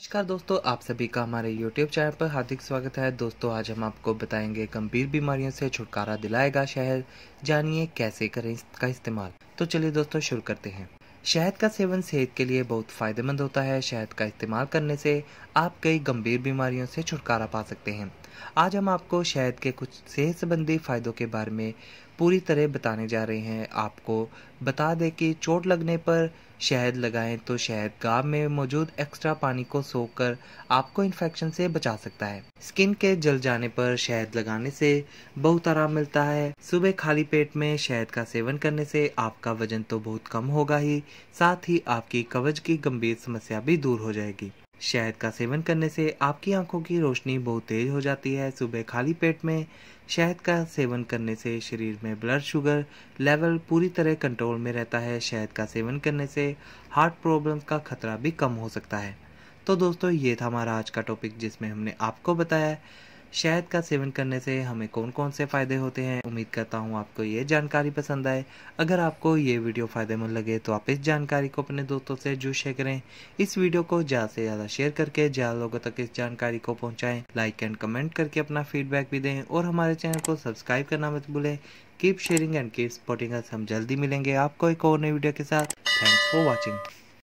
नमस्कार दोस्तों आप सभी का हमारे YouTube चैनल पर हार्दिक स्वागत है दोस्तों आज हम आपको बताएंगे गंभीर बीमारियों से छुटकारा दिलाएगा शहद जानिए कैसे करें इसका इस्तेमाल तो चलिए दोस्तों शुरू करते हैं शहद का सेवन सेहत के लिए बहुत फ़ायदेमंद होता है शहद का इस्तेमाल करने से आप कई गंभीर बीमारियों से छुटकारा पा सकते हैं आज हम आपको शहद के कुछ सेहत संबंधी फ़ायदों के बारे में पूरी तरह बताने जा रहे हैं आपको बता दें कि चोट लगने पर शहद लगाएं तो शहद गाब में मौजूद एक्स्ट्रा पानी को सोख कर आपको इन्फेक्शन से बचा सकता है स्किन के जल जाने पर शहद लगाने से बहुत आराम मिलता है सुबह खाली पेट में शहद का सेवन करने से आपका वजन तो बहुत कम होगा ही साथ ही आपकी कवच की गंभीर समस्या भी दूर हो जाएगी शहद का सेवन करने से आपकी आंखों की रोशनी बहुत तेज हो जाती है सुबह खाली पेट में शहद का सेवन करने से शरीर में ब्लड शुगर लेवल पूरी तरह कंट्रोल में रहता है शहद का सेवन करने से हार्ट प्रॉब्लम का खतरा भी कम हो सकता है तो दोस्तों ये था हमारा आज का टॉपिक जिसमें हमने आपको बताया शहद का सेवन करने से हमें कौन कौन से फ़ायदे होते हैं उम्मीद करता हूँ आपको ये जानकारी पसंद आए अगर आपको ये वीडियो फ़ायदेमंद लगे तो आप इस जानकारी को अपने दोस्तों से जो शेयर करें इस वीडियो को ज़्यादा से ज़्यादा शेयर करके ज़्यादा लोगों तक इस जानकारी को पहुँचाएँ लाइक एंड कमेंट करके अपना फीडबैक भी दें और हमारे चैनल को सब्सक्राइब करना मत भूलें keep sharing and keep supporting हम जल्दी मिलेंगे आपको एक और नई वीडियो के साथ थैंक्स फॉर वॉचिंग